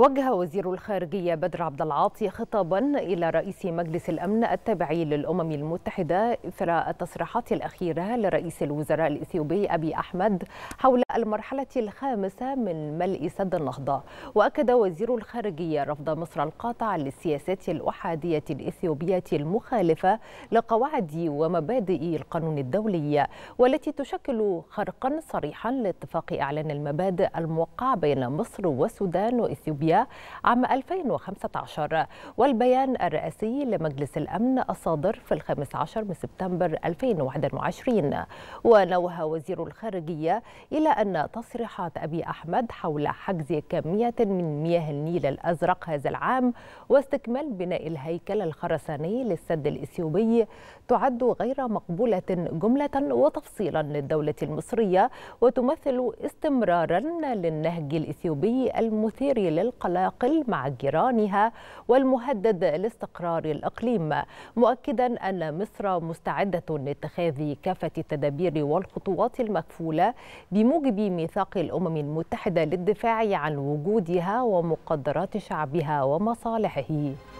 وجه وزير الخارجية بدر عبد العاطي خطابا إلى رئيس مجلس الأمن التابع للأمم المتحدة إثر التصريحات الأخيرة لرئيس الوزراء الإثيوبي أبي أحمد حول المرحلة الخامسة من ملء سد النهضة وأكد وزير الخارجية رفض مصر القاطع للسياسات الأحادية الإثيوبية المخالفة لقواعد ومبادئ القانون الدولي والتي تشكل خرقا صريحا لاتفاق إعلان المبادئ الموقع بين مصر والسودان وإثيوبيا الدولية عام 2015 والبيان الرئاسي لمجلس الأمن الصادر في الخامس عشر من سبتمبر 2021 ونوه وزير الخارجية إلى أن تصريحات أبي أحمد حول حجز كمية من مياه النيل الأزرق هذا العام واستكمال بناء الهيكل الخرساني للسد الإثيوبي تعد غير مقبولة جملة وتفصيلا للدولة المصرية وتمثل استمرارا للنهج الإثيوبي المثير لل القلاقل مع جيرانها والمهدد لاستقرار الإقليم مؤكدا أن مصر مستعدة لاتخاذ كافة التدابير والخطوات المكفولة بموجب ميثاق الأمم المتحدة للدفاع عن وجودها ومقدرات شعبها ومصالحه